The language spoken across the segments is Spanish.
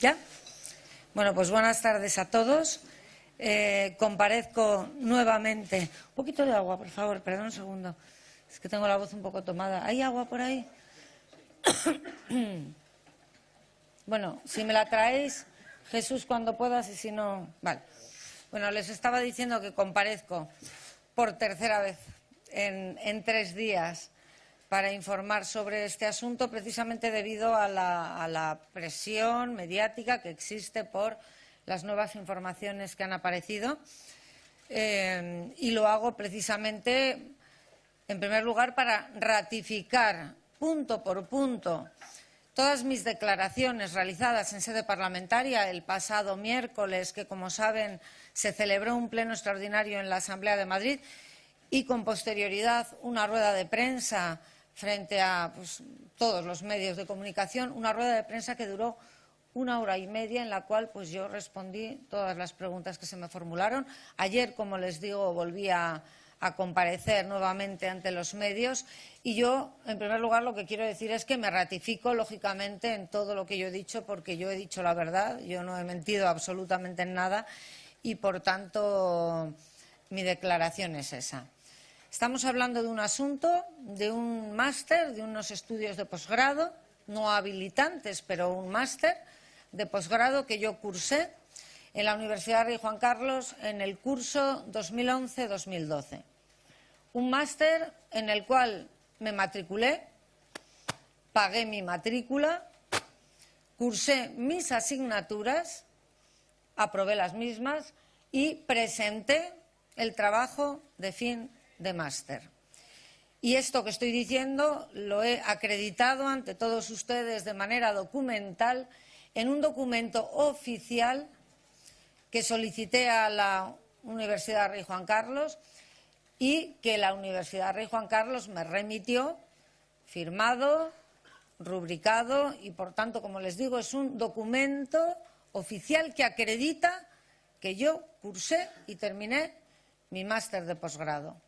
¿Ya? Bueno, pues buenas tardes a todos. Eh, comparezco nuevamente. Un poquito de agua, por favor, perdón un segundo. Es que tengo la voz un poco tomada. ¿Hay agua por ahí? bueno, si me la traéis, Jesús, cuando puedas, y si no. Vale. Bueno, les estaba diciendo que comparezco por tercera vez en tres días para informar sobre este asunto, precisamente debido a la, presión mediática que existe por las nuevas informaciones que han aparecido. Eh, y lo hago precisamente, en primer lugar, para ratificar punto por punto todas mis declaraciones realizadas en sede parlamentaria el pasado miércoles, que, como saben, se celebró un pleno extraordinario en la Asamblea de Madrid y, con posterioridad, una rueda de prensa frente a pues, todos los medios de comunicación, una rueda de prensa que duró una hora y media en la cual pues, yo respondí todas las preguntas que se me formularon. Ayer, como les digo, volví a, a comparecer nuevamente ante los medios y yo, en primer lugar, lo que quiero decir es que me ratifico, lógicamente, en todo lo que yo he dicho, porque yo he dicho la verdad, yo no he mentido absolutamente en nada y, por tanto, mi declaración es esa. Estamos hablando de un asunto, de un máster, de unos estudios de posgrado, no habilitantes, pero un máster de posgrado que yo cursé en la Universidad de Juan Carlos en el curso 2011-2012. Un máster en el cual me matriculé, pagué mi matrícula, cursé mis asignaturas, aprobé las mismas y presenté el trabajo de fin de máster. Y esto que estoy diciendo lo he acreditado ante todos ustedes de manera documental en un documento oficial que solicité a la Universidad Rey Juan Carlos y que la Universidad Rey Juan Carlos me remitió firmado, rubricado y, por tanto, como les digo, es un documento oficial que acredita que yo cursé y terminé mi máster de posgrado.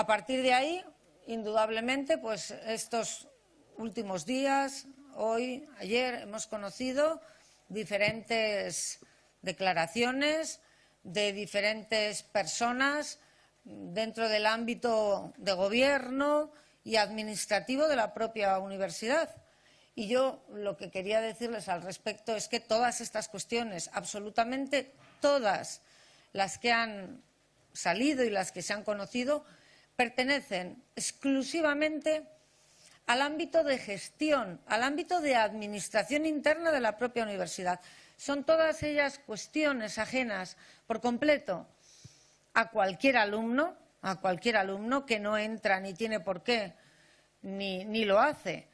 A partir de ahí, indudablemente, pues estos últimos días, hoy, ayer, hemos conocido diferentes declaraciones de diferentes personas dentro del ámbito de gobierno y administrativo de la propia universidad. Y yo lo que quería decirles al respecto es que todas estas cuestiones, absolutamente todas las que han salido y las que se han conocido, pertenecen exclusivamente al ámbito de gestión, al ámbito de administración interna de la propia universidad. Son todas ellas cuestiones ajenas por completo a cualquier alumno, a cualquier alumno que no entra ni tiene por qué, ni, ni lo hace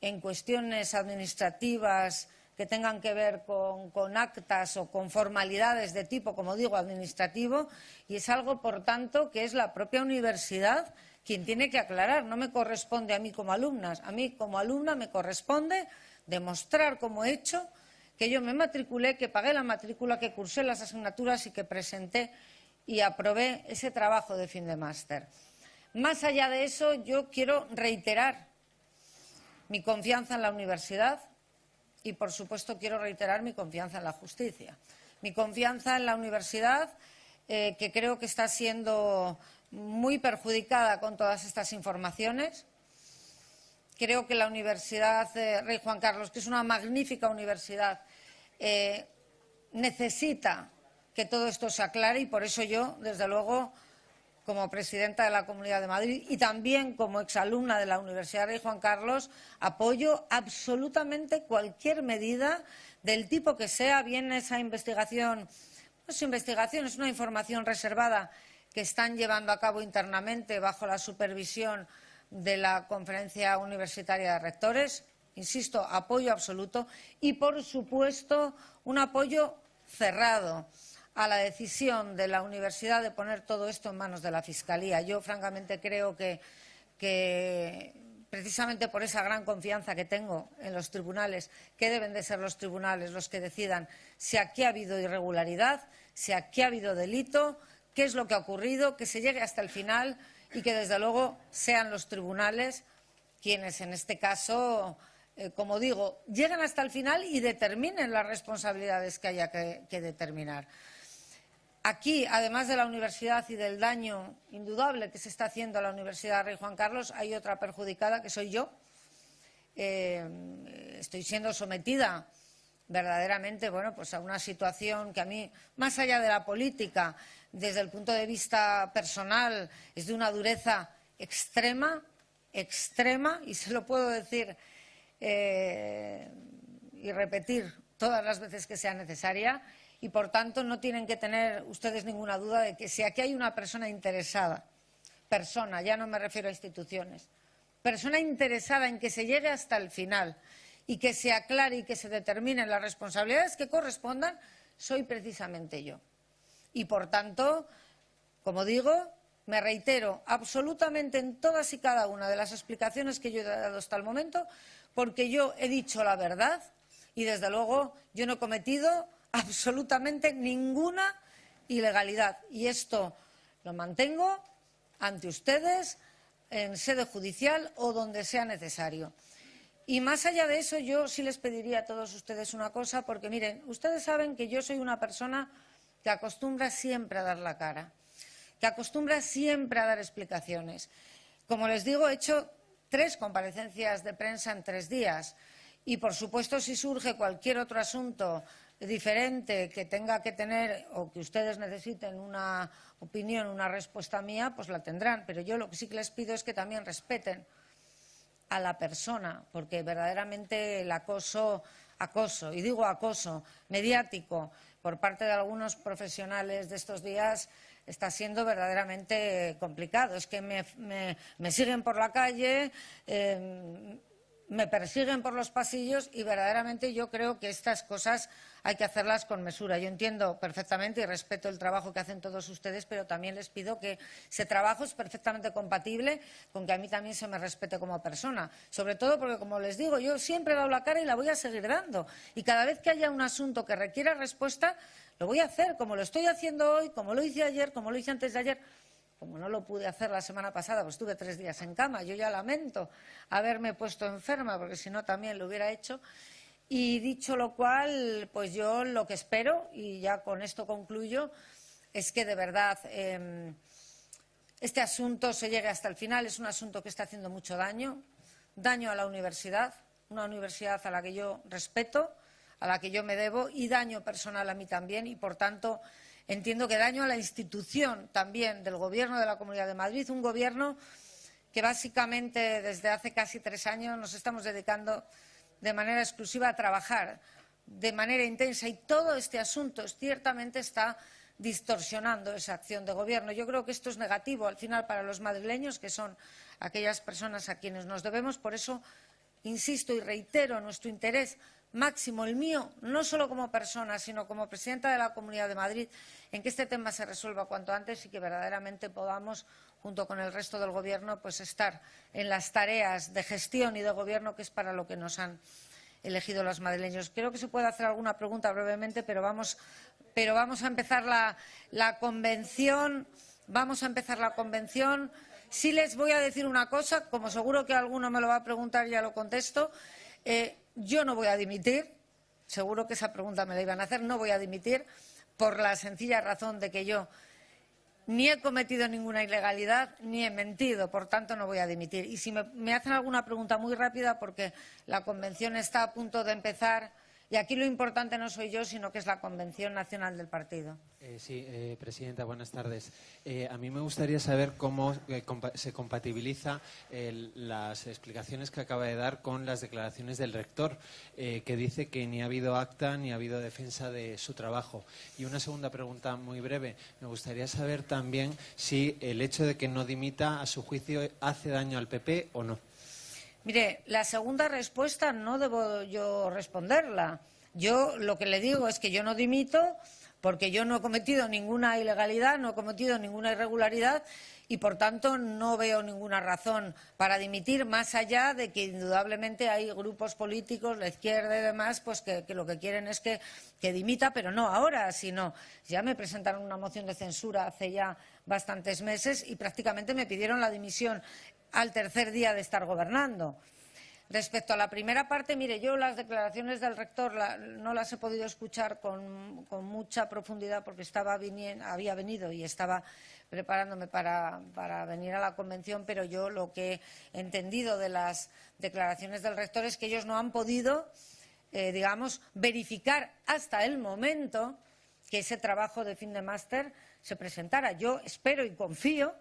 en cuestiones administrativas que tengan que ver con, actas o con formalidades de tipo, como digo, administrativo, y es algo, por tanto, que es la propia universidad quien tiene que aclarar. No me corresponde a mí como alumna, A mí como alumna me corresponde demostrar como he hecho que yo me matriculé, que pagué la matrícula, que cursé las asignaturas y que presenté y aprobé ese trabajo de fin de máster. Más allá de eso, yo quiero reiterar mi confianza en la universidad, y, por supuesto, quiero reiterar mi confianza en la justicia. Mi confianza en la universidad, eh, que creo que está siendo muy perjudicada con todas estas informaciones. Creo que la Universidad eh, Rey Juan Carlos, que es una magnífica universidad, eh, necesita que todo esto se aclare y por eso yo, desde luego, como presidenta de la Comunidad de Madrid y también como exalumna de la Universidad Rey Juan Carlos, apoyo absolutamente cualquier medida del tipo que sea, bien esa investigación, no es pues, investigación, es una información reservada que están llevando a cabo internamente bajo la supervisión de la Conferencia Universitaria de Rectores, insisto, apoyo absoluto y, por supuesto, un apoyo cerrado a la decisión de la universidad de poner todo esto en manos de la Fiscalía. Yo, francamente, creo que, precisamente por esa gran confianza que tengo en los tribunales, que deben de ser los tribunales los que decidan si aquí ha habido irregularidad, si aquí ha habido delito, qué es lo que ha ocurrido, que se llegue hasta el final y que, desde luego, sean los tribunales quienes, en este caso, eh, como digo, lleguen hasta el final y determinen las responsabilidades que haya que determinar. Aquí, además de la universidad y del daño indudable que se está haciendo a la Universidad Rey Juan Carlos, hay otra perjudicada que soy yo. Eh, estoy siendo sometida verdaderamente pues a una situación que a mí, más allá de la política, desde el punto de vista personal, es de una dureza extrema, extrema, y se lo puedo decir eh, y repetir todas las veces que sea necesaria y por tanto no tienen que tener ustedes ninguna duda de que si aquí hay una persona interesada, persona, ya no me refiero a instituciones, persona interesada en que se llegue hasta el final y que se aclare y que se determinen las responsabilidades que correspondan, soy precisamente yo. Y por tanto, como digo, me reitero absolutamente en todas y cada una de las explicaciones que yo he dado hasta el momento, porque yo he dicho la verdad y desde luego yo no he cometido absolutamente ninguna ilegalidad. Y esto lo mantengo ante ustedes en sede judicial o donde sea necesario. Y más allá de eso, yo sí les pediría a todos ustedes una cosa, porque miren, ustedes saben que yo soy una persona que acostumbra siempre a dar la cara, que acostumbra siempre a dar explicaciones. Como les digo, he hecho tres comparecencias de prensa en tres días. Y, por supuesto, si surge cualquier otro asunto diferente que tenga que tener o que ustedes necesiten una opinión, una respuesta mía, pues la tendrán. Pero yo lo que sí que les pido es que también respeten a la persona, porque verdaderamente el acoso, acoso, y digo acoso mediático por parte de algunos profesionales de estos días está siendo verdaderamente complicado. Es que me, siguen por la calle, eh, me persiguen por los pasillos y verdaderamente yo creo que estas cosas hay que hacerlas con mesura. Yo entiendo perfectamente y respeto el trabajo que hacen todos ustedes, pero también les pido que ese trabajo es perfectamente compatible con que a mí también se me respete como persona. Sobre todo porque, como les digo, yo siempre he dado la cara y la voy a seguir dando. Y cada vez que haya un asunto que requiera respuesta, lo voy a hacer, como lo estoy haciendo hoy, como lo hice ayer, como lo hice antes de ayer como no lo pude hacer la semana pasada, pues estuve tres días en cama. Yo ya lamento haberme puesto enferma, porque si no también lo hubiera hecho. Y dicho lo cual, pues yo lo que espero, y ya con esto concluyo, es que de verdad em, este asunto se llegue hasta el final. Es un asunto que está haciendo mucho daño, daño a la universidad, una universidad a la que yo respeto, a la que yo me debo, y daño personal a mí también, y por tanto entiendo que daño a la institución también del Gobierno de la Comunidad de Madrid, un Gobierno que básicamente desde hace casi tres años nos estamos dedicando de manera exclusiva a trabajar de manera intensa y todo este asunto ciertamente está distorsionando esa acción de gobierno. Yo creo que esto es negativo al final para los madrileños, que son aquellas personas a quienes nos debemos. Por eso, insisto y reitero nuestro interés máximo, el mío, no solo como persona, sino como presidenta de la Comunidad de Madrid, en que este tema se resuelva cuanto antes y que verdaderamente podamos, junto con el resto del Gobierno, pues estar en las tareas de gestión y de Gobierno, que es para lo que nos han elegido los madrileños. Creo que se puede hacer alguna pregunta brevemente, pero vamos, pero vamos a empezar la, convención. Vamos a empezar la convención. Sí les voy a decir una cosa, como seguro que alguno me lo va a preguntar, ya lo contesto. Eh, yo no voy a dimitir, seguro que esa pregunta me la iban a hacer, no voy a dimitir por la sencilla razón de que yo ni he cometido ninguna ilegalidad ni he mentido, por tanto no voy a dimitir. Y si me, me hacen alguna pregunta muy rápida, porque la convención está a punto de empezar y aquí lo importante no soy yo, sino que es la Convención Nacional del Partido. Eh, sí, eh, Presidenta, buenas tardes. Eh, a mí me gustaría saber cómo se compatibiliza las explicaciones que acaba de dar con las declaraciones del rector, que dice que ni ha habido acta ni ha habido defensa de su trabajo. Y una segunda pregunta muy breve. Me gustaría saber también si el hecho de que no dimita, a su juicio, hace daño al PP o no. Mire, la segunda respuesta no debo yo responderla. Yo lo que le digo es que yo no dimito porque yo no he cometido ninguna ilegalidad, no he cometido ninguna irregularidad y, por tanto, no veo ninguna razón para dimitir, más allá de que indudablemente hay grupos políticos, la izquierda y demás, pues que, lo que quieren es que, que, dimita, pero no ahora, sino ya me presentaron una moción de censura hace ya bastantes meses y prácticamente me pidieron la dimisión al tercer día de estar gobernando. Respecto a la primera parte, mire, yo las declaraciones del rector no las he podido escuchar con, mucha profundidad porque estaba había venido y estaba preparándome para, venir a la convención, pero yo lo que he entendido de las declaraciones del rector es que ellos no han podido, eh, digamos, verificar hasta el momento que ese trabajo de fin de máster se presentara. Yo espero y confío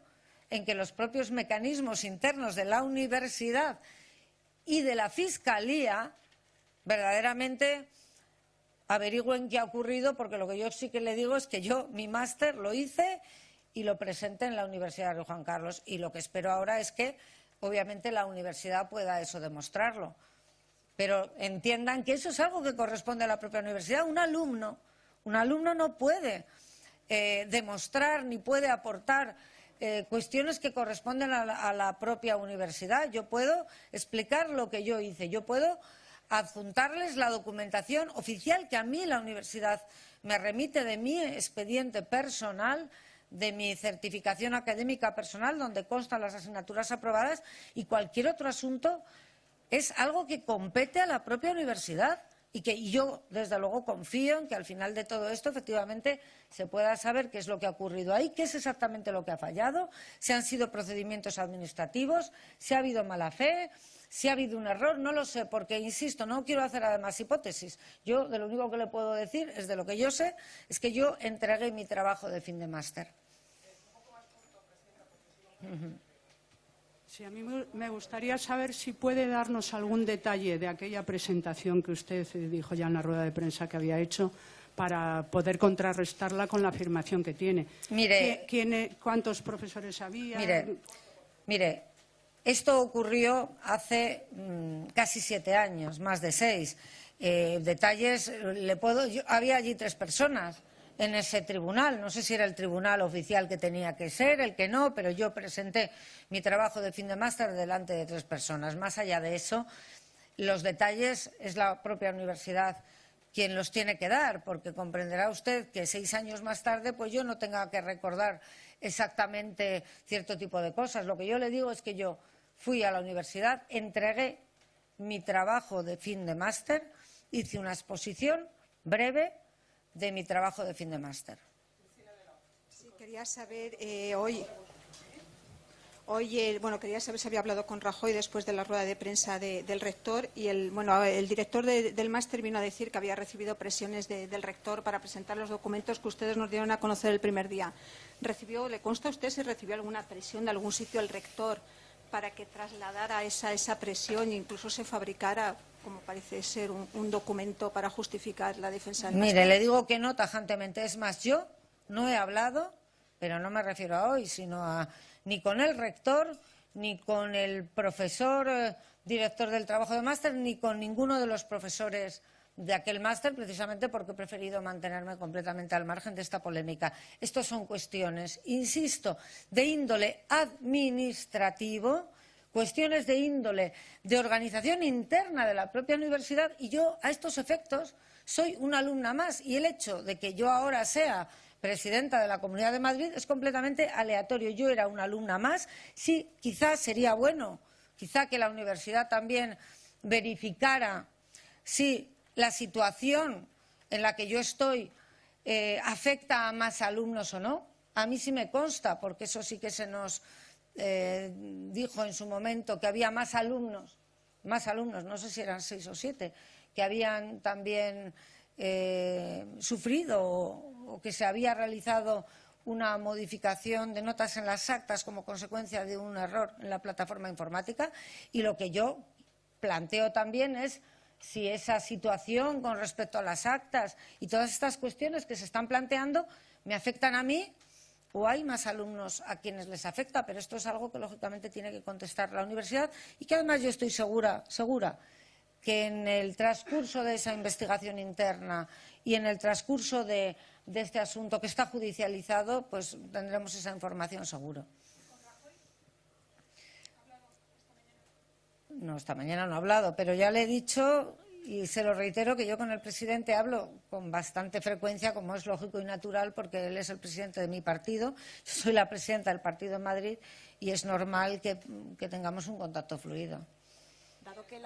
en que los propios mecanismos internos de la universidad y de la Fiscalía verdaderamente averigüen qué ha ocurrido, porque lo que yo sí que le digo es que yo mi máster lo hice y lo presenté en la Universidad de Juan Carlos y lo que espero ahora es que obviamente la universidad pueda eso demostrarlo. Pero entiendan que eso es algo que corresponde a la propia universidad. Un alumno, un alumno no puede eh, demostrar ni puede aportar eh, cuestiones que corresponden a la, a la propia universidad. Yo puedo explicar lo que yo hice, yo puedo adjuntarles la documentación oficial que a mí la universidad me remite de mi expediente personal de mi certificación académica personal, donde constan las asignaturas aprobadas, y cualquier otro asunto es algo que compete a la propia universidad y que yo, desde luego, confío en que al final de todo esto, efectivamente, se pueda saber qué es lo que ha ocurrido ahí, qué es exactamente lo que ha fallado, si han sido procedimientos administrativos, si ha habido mala fe, si ha habido un error, no lo sé, porque, insisto, no quiero hacer además hipótesis. Yo, de lo único que le puedo decir, es de lo que yo sé, es que yo entregué mi trabajo de fin de máster. Sí, a mí me gustaría saber si puede darnos algún detalle de aquella presentación que usted eh, dijo ya en la rueda de prensa que había hecho para poder contrarrestarla con la afirmación que tiene. Mire, ¿Cuántos profesores había? Mire, esto ocurrió hace mm, casi siete años, más de seis. Eh, detalles, eh, le puedo, había allí tres personas en ese tribunal. No sé si era el tribunal oficial que tenía que ser, el que no, pero yo presenté mi trabajo de fin de máster delante de tres personas. Más allá de eso, los detalles es la propia universidad quien los tiene que dar, porque comprenderá usted que seis años más tarde, pues yo no tenga que recordar exactamente cierto tipo de cosas. Lo que yo le digo es que yo fui a la universidad, entregué mi trabajo de fin de máster, hice una exposición breve de mi trabajo de fin de máster. Sí, quería saber eh, hoy. bueno, quería saber si había hablado con Rajoy después de la rueda de prensa del rector y el, bueno, el director del máster vino a decir que había recibido presiones del rector para presentar los documentos que ustedes nos dieron a conocer el primer día. ¿Recibió, le consta a usted si recibió alguna presión de algún sitio el rector? para que trasladara esa, esa presión e incluso se fabricara como parece ser un, documento para justificar la defensa. Mire, le digo que no tajantemente. Es más, yo no he hablado, pero no me refiero a hoy, sino a ni con el rector, ni con el profesor eh, director del trabajo de máster, ni con ninguno de los profesores de aquel máster, precisamente porque he preferido mantenerme completamente al margen de esta polémica. Estas son cuestiones, insisto, de índole administrativo, cuestiones de índole de organización interna de la propia universidad y yo, a estos efectos, soy una alumna más y el hecho de que yo ahora sea presidenta de la Comunidad de Madrid es completamente aleatorio. Yo era una alumna más. Sí, quizás sería bueno, quizá que la universidad también verificara si la situación en la que yo estoy eh, afecta a más alumnos o no. A mí sí me consta, porque eso sí que se nos eh, dijo en su momento que había más alumnos, más alumnos, no sé si eran seis o siete, que habían también eh, sufrido o que se había realizado una modificación de notas en las actas como consecuencia de un error en la plataforma informática. Y lo que yo planteo también es si esa situación con respecto a las actas y todas estas cuestiones que se están planteando me afectan a mí o hay más alumnos a quienes les afecta, pero esto es algo que lógicamente tiene que contestar la universidad y que además yo estoy segura, segura que en el transcurso de esa investigación interna y en el transcurso de, este asunto que está judicializado, pues tendremos esa información segura. No, esta mañana no ha hablado, pero ya le he dicho y se lo reitero que yo con el presidente hablo con bastante frecuencia, como es lógico y natural, porque él es el presidente de mi partido, soy la presidenta del partido en Madrid y es normal que, tengamos un contacto fluido. que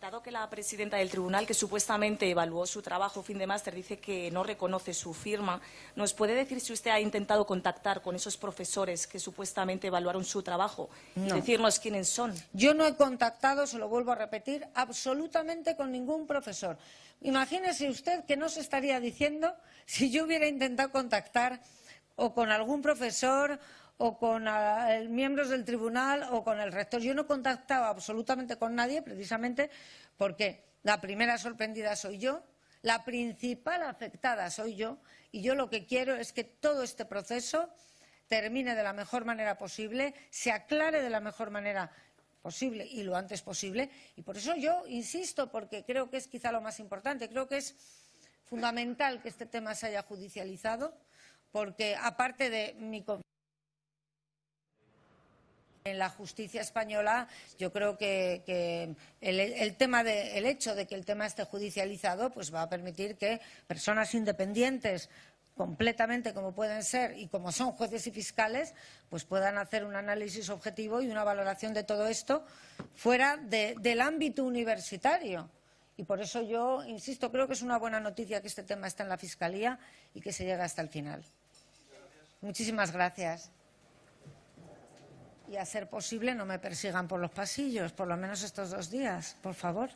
Dado que la presidenta del tribunal, que supuestamente evaluó su trabajo fin de máster, dice que no reconoce su firma, ¿nos puede decir si usted ha intentado contactar con esos profesores que supuestamente evaluaron su trabajo y decirnos quiénes son? Yo no he contactado, se lo vuelvo a repetir, absolutamente con ningún profesor. Imagínese usted que no se estaría diciendo si yo hubiera intentado contactar o con algún profesor o con ah, eh, miembros del tribunal o con el rector. Yo no contactaba absolutamente con nadie, precisamente porque la primera sorprendida soy yo, la principal afectada soy yo, y yo lo que quiero es que todo este proceso termine de la mejor manera posible, se aclare de la mejor manera posible y lo antes posible. Y por eso yo insisto, porque creo que es quizá lo más importante, creo que es fundamental que este tema se haya judicializado, porque aparte de mi en la justicia española, yo creo que, el, tema hecho de que el tema esté judicializado pues va a permitir que personas independientes completamente como pueden ser y como son jueces y fiscales, pues puedan hacer un análisis objetivo y una valoración de todo esto fuera del ámbito universitario. Y por eso yo, insisto, creo que es una buena noticia que este tema está en la Fiscalía y que se llega hasta el final. Muchísimas gracias y hacer posible no me persigan por los pasillos, por lo menos estos dos días, por favor.